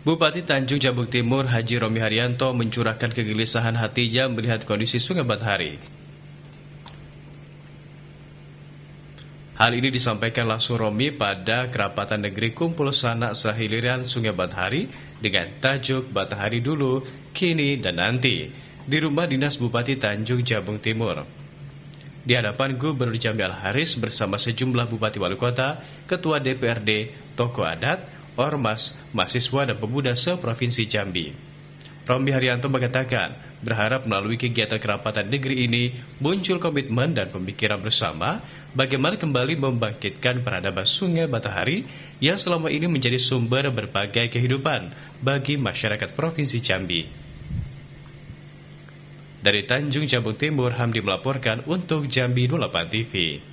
Bupati Tanjung Jabung Timur Haji Romi Haryanto mencurahkan kegelisahan hatinya melihat kondisi Sungai Batari. Hal ini disampaikan langsung Romi pada kerapatan negeri kumpul sanak sahiliran Sungai Batari dengan tajuk Batari dulu, kini, dan nanti di rumah dinas Bupati Tanjung Jabung Timur. Di hadapan Gubernur Jamil Haris bersama sejumlah bupati wali kota, ketua DPRD, tokoh adat, ormas, mahasiswa, dan pemuda se-provinsi Jambi. Rombi Haryanto mengatakan, berharap melalui kegiatan kerapatan negeri ini muncul komitmen dan pemikiran bersama bagaimana kembali membangkitkan peradaban sungai Matahari yang selama ini menjadi sumber berbagai kehidupan bagi masyarakat Provinsi Jambi. Dari Tanjung Jabung Timur, Hamdi melaporkan untuk Jambi 28 TV.